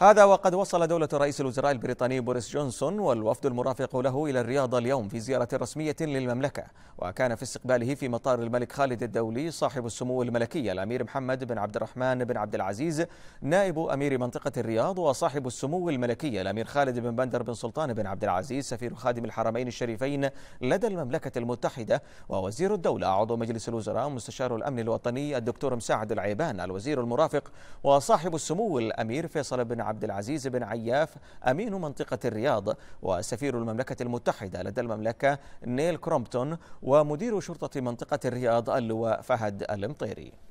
هذا وقد وصل دولة رئيس الوزراء البريطاني بوريس جونسون والوفد المرافق له إلى الرياض اليوم في زيارة رسمية للمملكة وكان في استقباله في مطار الملك خالد الدولي صاحب السمو الملكي الأمير محمد بن عبد الرحمن بن عبد العزيز نائب أمير منطقة الرياض وصاحب السمو الملكي الأمير خالد بن بندر بن سلطان بن عبد العزيز سفير خادم الحرمين الشريفين لدى المملكة المتحدة ووزير الدولة عضو مجلس الوزراء مستشار الأمن الوطني الدكتور مساعد العيبان الوزير المرافق وصاحب السمو الأمير فيصل بن عبد العزيز بن عياف أمين منطقة الرياض وسفير المملكة المتحدة لدى المملكة نيل كرومبتون ومدير شرطة منطقة الرياض اللواء فهد المطيري